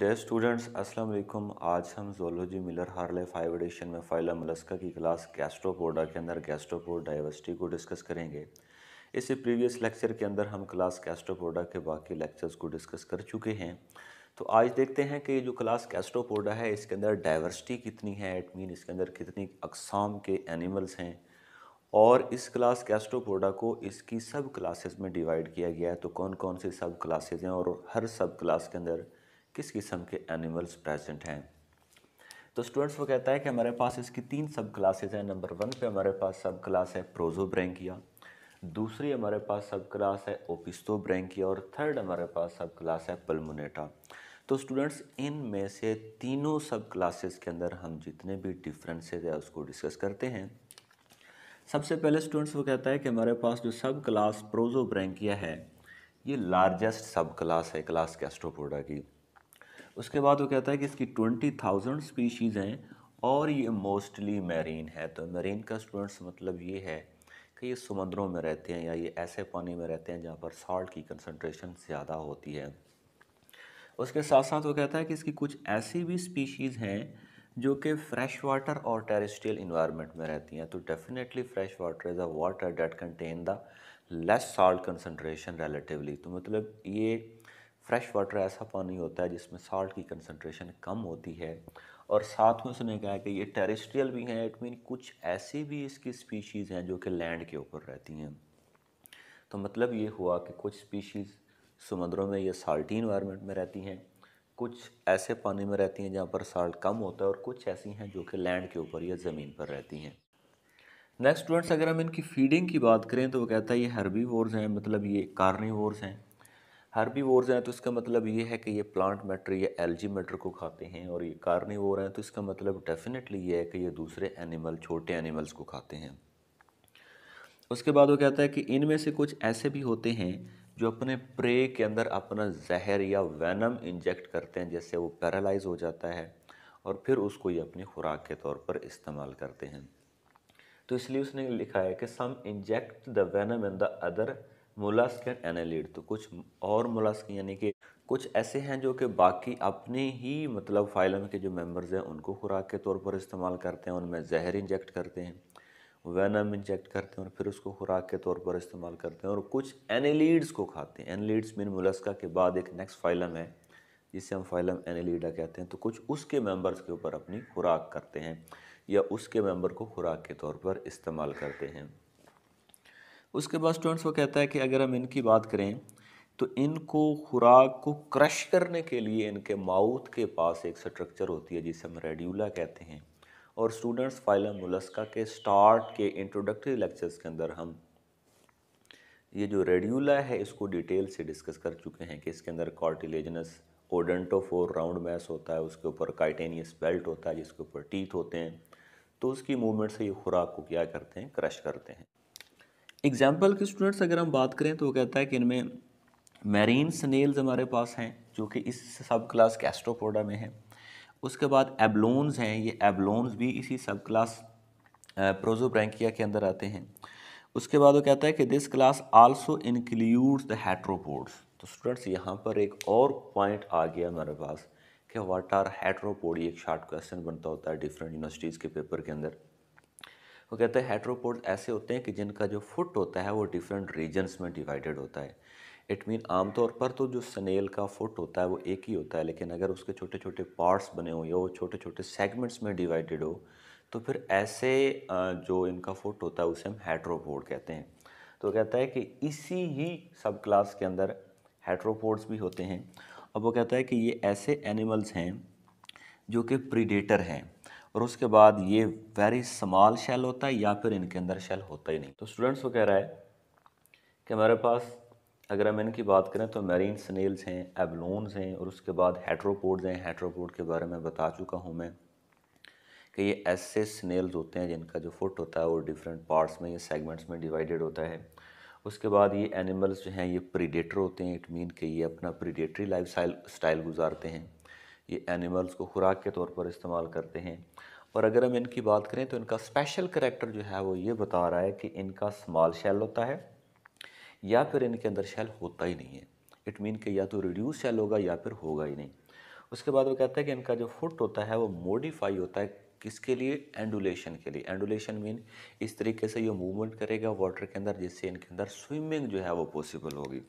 day students अस्सलाम वालेकुम आज हम zoology Miller Harley five edition में फाइला मलस्का की क्लास गैस्ट्रोपोडा के अंदर गैस्ट्रोपोड डाइवर्सिटी को डिस्कस करेंगे इसी प्रीवियस लेक्चर के अंदर हम क्लास गैस्ट्रोपोडा के बाकी लेक्चर्स को डिस्कस कर चुके हैं तो आज देखते हैं कि जो क्लास गैस्ट्रोपोडा है इसके अंदर डाइवर्सिटी कितनी है इट मीन इसके अंदर कितनी अकसाम के एनिमल्स हैं और इस क्लास कैस्ट्रोपोडा को इसकी सब क्लासेस में डिवाइड किया गया है तो कौन कौन सी सब क्लासेस हैं और हर सब क्लास के अंदर किस किस्म के एनिमल्स प्रेजेंट हैं तो स्टूडेंट्स वो कहता है कि हमारे पास इसकी तीन सब क्लासेज हैं नंबर वन पे हमारे पास सब क्लास है ब्रेंकिया दूसरी हमारे पास सब क्लास है ब्रेंकिया और थर्ड हमारे पास सब क्लास है पलमोनेटा तो स्टूडेंट्स इन में से तीनों सब क्लासेस के अंदर हम जितने भी डिफरेंसेज है उसको डिस्कस करते हैं सबसे पहले स्टूडेंट्स वो कहता है कि हमारे पास जो सब क्लास ब्रेंकिया है ये लार्जेस्ट सब क्लास है क्लास कैस्ट्रोपोडा की उसके बाद वो कहता है कि इसकी ट्वेंटी थाउजेंड स्पीशीज़ हैं और ये मोस्टली मैरीन है तो मैरीन का स्टूडेंट्स मतलब ये है कि ये समंदरों में रहते हैं या ये ऐसे पानी में रहते हैं जहाँ पर सॉल्ट की कंसनट्रेशन ज़्यादा होती है उसके साथ साथ वो कहता है कि इसकी कुछ ऐसी भी स्पीशीज़ हैं जो कि फ़्रेश वाटर और टेरिस्ट्रियल इन्वायरमेंट में रहती हैं तो definitely fresh water is a water that contain the less salt concentration relatively तो मतलब ये फ्रेश वाटर ऐसा पानी होता है जिसमें साल्ट की कंसनट्रेशन कम होती है और साथ में उसने कहा कि ये टेरेस्ट्रियल भी हैं इट मीन कुछ ऐसी भी इसकी स्पीशीज़ हैं जो कि लैंड के ऊपर रहती हैं तो मतलब ये हुआ कि कुछ स्पीशीज़ समुद्रों में या साल्टी इन्वायरमेंट में रहती हैं कुछ ऐसे पानी में रहती हैं जहाँ पर साल्ट कम होता है और कुछ ऐसी हैं जो कि लैंड के ऊपर या ज़मीन पर रहती हैं नेक्स्ट स्टूडेंट्स अगर हम इनकी फीडिंग की बात करें तो वो कहता है ये हर्बी हैं मतलब ये कार्नी हैं हर्बीवोर्स हैं तो इसका मतलब ये है कि ये प्लांट मैटर या जी मैटर को खाते हैं और ये कार्निवोर हैं तो इसका मतलब डेफिनेटली ये है कि ये दूसरे एनिमल छोटे एनिमल्स को खाते हैं उसके बाद वो कहता है कि इनमें से कुछ ऐसे भी होते हैं जो अपने प्रे के अंदर अपना जहर या वैनम इंजेक्ट करते हैं जिससे वो पैरालाइज हो जाता है और फिर उसको ये अपनी खुराक के तौर पर इस्तेमाल करते हैं तो इसलिए उसने लिखा है कि some inject the venom in the other mollusc and annelid तो कुछ और मोलास्क यानी कि कुछ ऐसे हैं जो कि बाकी अपने ही मतलब फाइलम के जो मेम्बर्स हैं उनको खुराक के तौर पर इस्तेमाल करते हैं उनमें जहर इंजेक्ट करते हैं वैनम इंजेक्ट करते हैं और फिर उसको खुराक के तौर पर इस्तेमाल करते हैं और कुछ एनेलीड्स को खाते हैं एनिलीड्स मीन मोलस्का के बाद एक नेक्स्ट फाइलम है जिसे हम फाइलम एनेलीडा कहते हैं तो कुछ उसके मेंबर्स के ऊपर अपनी खुराक करते हैं या उसके मेंबर को खुराक के तौर पर इस्तेमाल करते हैं उसके बाद स्टूडेंट्स वो कहता है कि अगर हम इनकी बात करें तो इनको खुराक को क्रश करने के लिए इनके माउथ के पास एक स्ट्रक्चर होती है जिसे हम रेड्यूला कहते हैं और स्टूडेंट्स फाइलम मुलस्का के स्टार्ट के इंट्रोडक्टरी लेक्चर्स के अंदर हम ये जो रेड्यूला है इसको डिटेल से डिस्कस कर चुके हैं कि इसके अंदर कॉर्टिलेजनस ओडेंटोफोर राउंड मैस होता है उसके ऊपर काइटेनियस बेल्ट होता है जिसके ऊपर टीथ होते हैं तो उसकी मूवमेंट से ये खुराक को क्या करते हैं क्रश करते हैं एग्जाम्पल के स्टूडेंट्स अगर हम बात करें तो वो कहता है कि इनमें मैरीन स्नेल्स हमारे पास हैं जो कि इस सब क्लास कैस्ट्रोपोडा में है उसके बाद एबलोन्स हैं ये एबलोन्स भी इसी सब क्लास प्रोजोब्रैंकिया के अंदर आते हैं उसके बाद वो कहता है कि this class also includes the heteropods तो स्टूडेंट्स यहाँ पर एक और पॉइंट आ गया हमारे पास कि वाट आर हेट्रोपोडी एक शार्ट क्वेश्चन बनता होता है डिफरेंट यूनिवर्सिटीज़ के पेपर के अंदर वो कहते हैं हेट्रोपोड्स ऐसे होते हैं कि जिनका जो फुट होता है वो डिफरेंट रीजन्स में डिवाइडेड होता है इट मीन आमतौर पर तो जो स्नेल का फुट होता है वो एक ही होता है लेकिन अगर उसके छोटे छोटे पार्ट्स बने हो या वो छोटे छोटे सेगमेंट्स में डिवाइडेड हो तो फिर ऐसे जो इनका फुट होता है उसे हम हेट्रोपोड कहते हैं तो कहता है कि इसी ही सब क्लास के अंदर हेट्रोपोड्स भी होते हैं अब वो कहता है कि ये ऐसे एनिमल्स हैं जो कि प्रीडेटर हैं और उसके बाद ये वेरी स्मॉल शेल होता है या फिर इनके अंदर शेल होता ही नहीं तो स्टूडेंट्स को कह रहा है कि हमारे पास अगर हम इनकी बात करें तो मेरीन स्नेल्स हैं एबलोन्स हैं और उसके बाद हेट्रोपोड्स हैं हेट्रोपोड के बारे में बता चुका हूँ मैं कि ये ऐसे स्नेल्स होते हैं जिनका जो फुट होता है वो डिफरेंट पार्ट्स में या सेगमेंट्स में डिवाइडेड होता है उसके बाद ये एनिमल्स जो हैं ये प्रीडेटर होते हैं इट मीन कि ये अपना प्रीडेटरी लाइफ स्टाइल गुजारते हैं ये एनिमल्स को खुराक के तौर पर इस्तेमाल करते हैं और अगर हम इनकी बात करें तो इनका स्पेशल करेक्टर जो है वो ये बता रहा है कि इनका स्मॉल शेल होता है या फिर इनके अंदर शेल होता ही नहीं है इट मीन कि या तो रिड्यूस शेल होगा या फिर होगा ही नहीं उसके बाद वो कहता है कि इनका जो फुट होता है वो मोडिफाई होता है किसके लिए एंडुलेशन के लिए एंडुलेशन मीन इस तरीके से ये मूवमेंट करेगा वाटर के अंदर जिससे इनके अंदर स्विमिंग जो है वो पॉसिबल होगी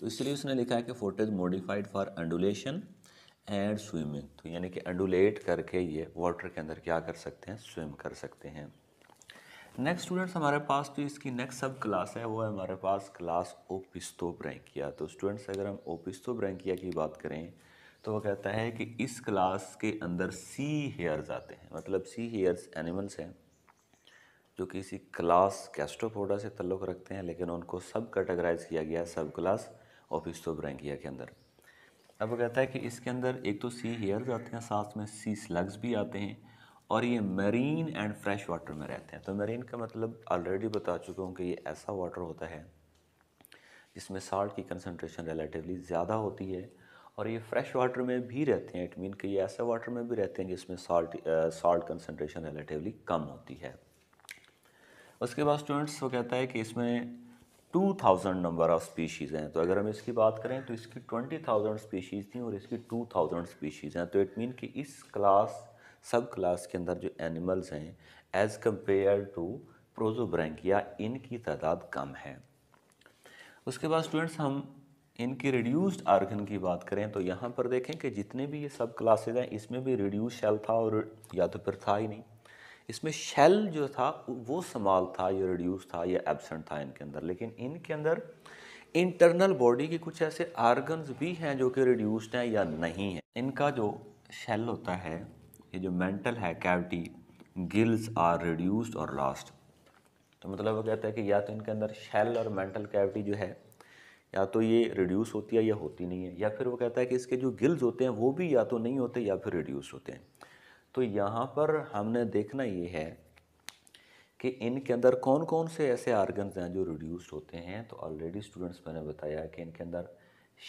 तो इसलिए उसने लिखा है कि foot is modified for undulation and swimming तो यानी कि अंडुलेट करके ये वाटर के अंदर क्या कर सकते हैं स्विम कर सकते हैं नेक्स्ट स्टूडेंट्स हमारे पास तो इसकी नेक्स्ट सब क्लास है वो है हमारे पास क्लास ओपिस्तो ब्रैंकिया तो स्टूडेंट्स अगर हम ओपिस्तो ब्रैंकिया की बात करें तो वो कहता है कि इस क्लास के अंदर सी हेयर्स आते हैं मतलब सी हेयर्स एनिमल्स हैं जो किसी क्लास कैस्ट्रोपोडा से तल्लुक़ रखते हैं लेकिन उनको सब कैटेगराइज किया गया है सब क्लास ओपिस्तो ब्रैंकिया के अंदर अब वो कहता है कि इसके अंदर एक तो सी हेयर्स आते हैं साथ में सी स्लग्स भी आते हैं और ये मरीन एंड फ्रेश वाटर में रहते हैं तो मरीन का मतलब ऑलरेडी बता चुका हूँ कि ये ऐसा वाटर होता है जिसमें साल्ट की कंसनट्रेशन रिलेटिवली ज़्यादा होती है और ये फ्रेश वाटर में भी रहते हैं इट मीन कि ये ऐसे वाटर में भी रहते हैं जिसमें साल्ट साल्ट कंसनट्रेशन रिलेटिवली कम होती है उसके बाद स्टूडेंट्स वो कहता है कि इसमें two thousand number of species हैं तो अगर हम इसकी बात करें तो इसकी ट्वेंटी थाउजेंड स्पीशीज़ थी और इसकी टू थाउजेंड स्पीशीज़ हैं तो इट मीन कि इस क्लास सब क्लास के अंदर जो एनिमल्स हैं एज़ कम्पेयर टू प्रोजोब्रैंकिया इनकी तादाद कम है उसके बाद स्टूडेंट्स हम इनकी रिड्यूस्ड आर्गन की बात करें तो यहाँ पर देखें कि जितने भी ये सब क्लासेज हैं इसमें भी रिड्यूस शेल था और या तो फिर था ही नहीं इसमें शेल जो था वो समाल था या रिड्यूस था या एबसेंट था इनके अंदर लेकिन इनके अंदर इंटरनल बॉडी के कुछ ऐसे आर्गन्स भी हैं जो कि रिड्यूस्ड हैं या नहीं हैं इनका जो शेल होता है ये जो मेंटल है कैविटी गिल्स आर रिड्यूस्ड और लास्ट तो मतलब वो कहता है कि या तो इनके अंदर शेल और मेंटल कैविटी जो है या तो ये रिड्यूस होती है या होती नहीं है या फिर वो कहता है कि इसके जो गिल्स होते हैं वो भी या तो नहीं होते या फिर रिड्यूस होते हैं तो यहाँ पर हमने देखना ये है कि इनके अंदर कौन कौन से ऐसे आर्गन्स हैं जो रिड्यूस्ड होते हैं तो ऑलरेडी स्टूडेंट्स मैंने बताया कि इनके अंदर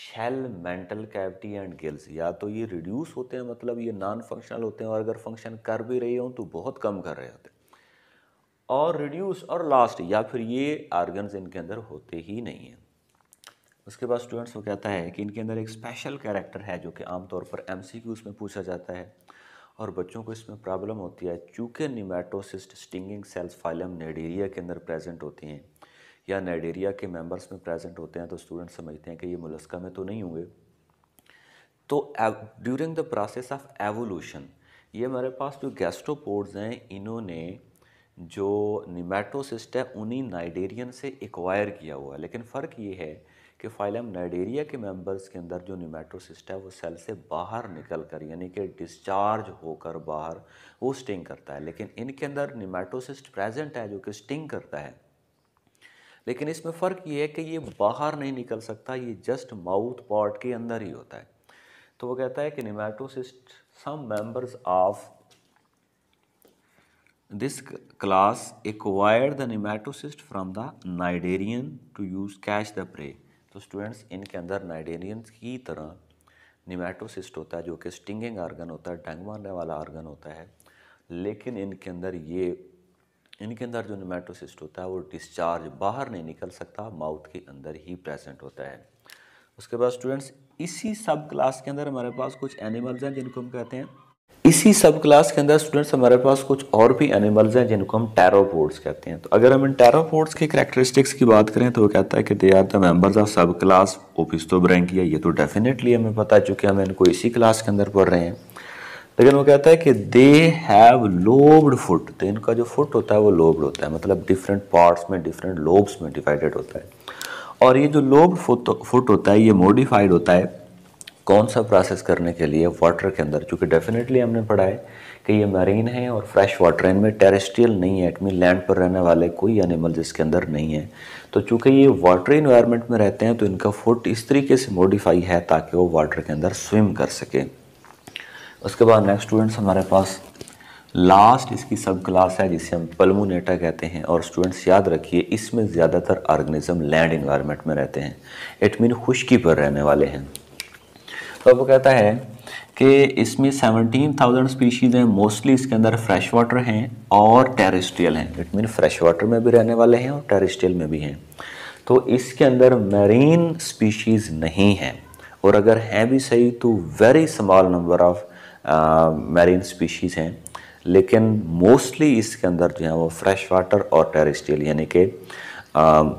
shell mantle cavity and gills या तो ये रिड्यूस होते हैं मतलब ये नॉन फंक्शनल होते हैं और अगर फंक्शन कर भी रहे हों तो बहुत कम कर रहे होते हैं और रिड्यूस और लास्ट या फिर ये आर्गन इनके अंदर होते ही नहीं हैं उसके बाद स्टूडेंट्स को कहता है कि इनके अंदर एक स्पेशल कैरेक्टर है जो कि आमतौर पर एम में पूछा जाता है और बच्चों को इसमें प्रॉब्लम होती है चूँकि nematocyst stinging cells phylum Cnidaria के अंदर प्रेजेंट होती हैं या नाइडेरिया के मेंबर्स में प्रेजेंट होते हैं तो स्टूडेंट समझते हैं कि ये मुलस्का में तो नहीं होंगे तो during the process of evolution ये हमारे पास जो गैस्ट्रोपोर्ड्स हैं इन्होंने जो निमेटोसिस्ट है उन्हीं नाइडेरियन से एक्वायर किया हुआ है लेकिन फ़र्क ये है कि फाइलम नाइडेरिया के मेंबर्स के अंदर जो निमेटोसिस्ट है वो सेल से बाहर निकल कर यानी कि डिस्चार्ज होकर बाहर वो स्टिंग करता है लेकिन इनके अंदर निमेटोसिस्ट प्रेजेंट है जो कि स्टिंग करता है लेकिन इसमें फ़र्क ये है कि ये बाहर नहीं निकल सकता ये जस्ट माउथ पार्ट के अंदर ही होता है तो वो कहता है कि nematocyst some members of this class acquired the nematocyst from the cnidarian to use catch the prey तो स्टूडेंट्स इनके अंदर नाइडेरियंस की तरह निमेटोसिस्ट होता है जो कि स्टिंगिंग आर्गन होता है डंग मारने वाला आर्गन होता है लेकिन इनके अंदर ये इनके अंदर जो निमेटोसिस्ट होता है वो डिस्चार्ज बाहर नहीं निकल सकता माउथ के अंदर ही प्रेजेंट होता है उसके बाद स्टूडेंट्स इसी सब क्लास के अंदर हमारे पास कुछ एनिमल्स हैं जिनको हम कहते हैं इसी सब क्लास के अंदर स्टूडेंट्स हमारे पास कुछ और भी एनिमल्स हैं जिनको हम टैरोपोड्स कहते हैं तो अगर हम इन टेरोपोर्ट्स के करेक्टरिस्टिक्स की बात करें तो वो कहता है कि they are the members of sub class Opisthobranchia ये तो डेफिनेटली हमें पता है चूंकि हम इनको इसी क्लास के अंदर पढ़ रहे हैं लेकिन वो कहता है कि दे हैव लोब्ड फुट तो इनका जो फुट होता है वो लोब्ड होता है मतलब डिफरेंट पार्ट्स में डिफरेंट लोब्स में डिवाइडेड होता है और ये जो लोब्ड फुट फुट होता है ये मॉडिफाइड होता है कौन सा प्रोसेस करने के लिए वाटर के अंदर चूँकि डेफिनेटली हमने पढ़ा है कि ये मरीन है और फ्रेश वाटर इनमें टेरेस्ट्रियल नहीं है एटमी लैंड पर रहने वाले कोई एनिमल इसके अंदर नहीं है तो चूँकि ये वाटर इन्वायरमेंट में रहते हैं तो इनका फुट इस तरीके से मॉडिफाई है ताकि वो वाटर के अंदर स्विम कर सकें उसके बाद नेक्स्ट स्टूडेंट्स हमारे पास लास्ट इसकी सब क्लास है जिसे हम पलमोनेटा कहते हैं और स्टूडेंट्स याद रखिए इसमें ज़्यादातर ऑर्गेनिज्म लैंड इन्वायरमेंट में रहते हैं इट मीन खुश्की पर रहने वाले हैं तो वो कहता है कि इसमें सेवनटीन थाउजेंड स्पीशीज़ हैं मोस्टली इसके अंदर फ्रेश वाटर हैं और टेरिस्ट्रियल हैं इट मीन फ्रेश वाटर में भी रहने वाले हैं और टेरिस्ट्रियल में भी हैं तो इसके अंदर मैरीन स्पीशीज़ नहीं हैं और अगर हैं भी सही तो very small number of marine species हैं लेकिन मोस्टली इसके अंदर जो है वो फ्रेश वाटर और टेरिस्ट्रियल यानी कि uh,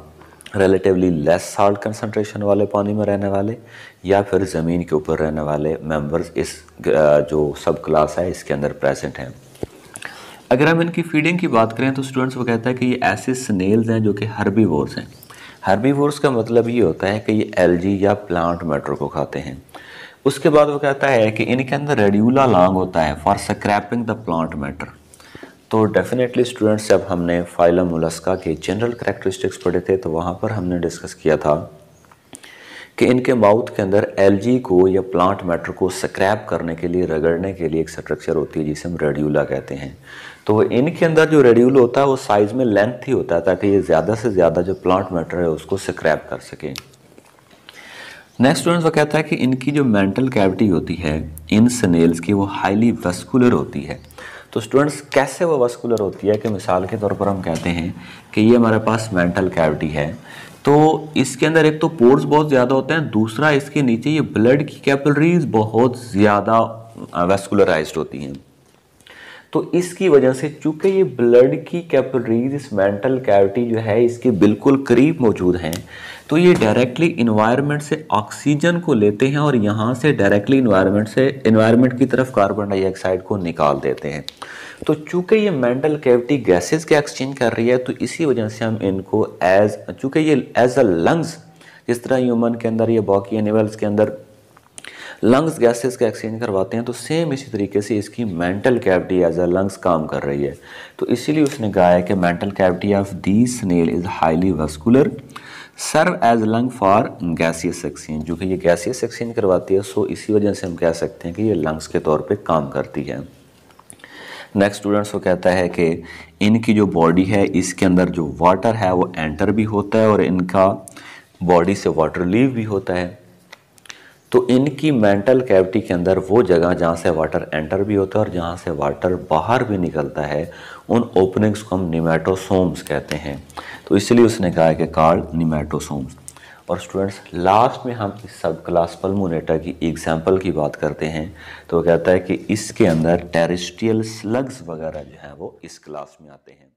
relatively less salt concentration वाले पानी में रहने वाले या फिर ज़मीन के ऊपर रहने वाले मेंबर्स इस जो सब क्लास है इसके अंदर प्रेजेंट हैं अगर हम इनकी फीडिंग की बात करें तो स्टूडेंट्स वो कहता है कि ये ऐसे स्नेल्स हैं जो कि वोर्स हैं वोर्स का मतलब ये होता है कि ये जी या प्लांट मैटर को खाते हैं उसके बाद वो कहता है कि इनके अंदर रेड्यूला लॉन्ग होता है for scraping the plant matter तो डेफिनेटली स्टूडेंट्स जब हमने फाइलम मुलस्का के जनरल करेक्टरिस्टिक्स पढ़े थे तो वहाँ पर हमने डिस्कस किया था कि इनके माउथ के अंदर एलजी को या प्लांट मैटर को स्क्रैप करने के लिए रगड़ने के लिए एक स्ट्रक्चर होती है जिसे हम रेड्यूला कहते हैं तो इनके अंदर जो रेड्यूल होता है वो साइज़ में लेंथ ही होता है ताकि ये ज़्यादा से ज़्यादा जो प्लांट मैटर है उसको स्क्रैप कर सकें नेक्स्ट स्टूडेंट्स वो कहता है कि इनकी जो मेंटल कैविटी होती है इन स्नेल्स की वो हाईली वेस्कुलर होती है तो स्टूडेंट्स कैसे वो वस्कुलर होती है कि मिसाल के तौर पर हम कहते हैं कि ये हमारे पास मेंटल कैविटी है तो इसके अंदर एक तो पोर्स बहुत ज़्यादा होते हैं दूसरा इसके नीचे ये ब्लड की कैपलरीज बहुत ज़्यादा वेस्कुलराइज होती हैं तो इसकी वजह से चूंकि ये ब्लड की कैपलरीज इस मेंटल कैविटी जो है इसके बिल्कुल करीब मौजूद हैं तो ये डायरेक्टली इन्वायरमेंट से ऑक्सीजन को लेते हैं और यहाँ से डायरेक्टली इन्वायरमेंट से इन्वायरमेंट की तरफ कार्बन डाइऑक्साइड को निकाल देते हैं तो चूंकि ये मेंटल कैविटी गैसेस के एक्सचेंज कर रही है तो इसी वजह से हम इनको एज चूंकि ये एज अ लंग्स जिस तरह ह्यूमन के अंदर या बाकी एनिमल्स के अंदर लंग्स गैसेस का एक्सचेंज करवाते हैं तो सेम इसी तरीके से इसकी mantle cavity as a lungs काम कर रही है तो इसीलिए उसने कहा है कि mantle cavity of the snail is highly vascular serve as lung for gaseous exchange जो कि ये गैसियस एक्सचेंज करवाती है सो इसी वजह से हम कह सकते हैं कि ये लंग्स के तौर पे काम करती है नेक्स्ट स्टूडेंट्स को कहता है कि इनकी जो बॉडी है इसके अंदर जो वाटर है वो एंटर भी होता है और इनका बॉडी से वाटर लीव भी होता है तो इनकी मेंटल कैविटी के अंदर वो जगह जहाँ से वाटर एंटर भी होता है और जहाँ से वाटर बाहर भी निकलता है उन ओपनिंग्स को हम निमेटोसोम्स कहते हैं तो इसलिए उसने कहा है कि कार्ड निमेटोसोम्स और स्टूडेंट्स लास्ट में हम इस सब क्लास पल्मोनेटा की एग्जाम्पल की बात करते हैं तो कहता है कि इसके अंदर टेरिस्ट्रियल स्लग्स वगैरह जो हैं वो इस क्लास में आते हैं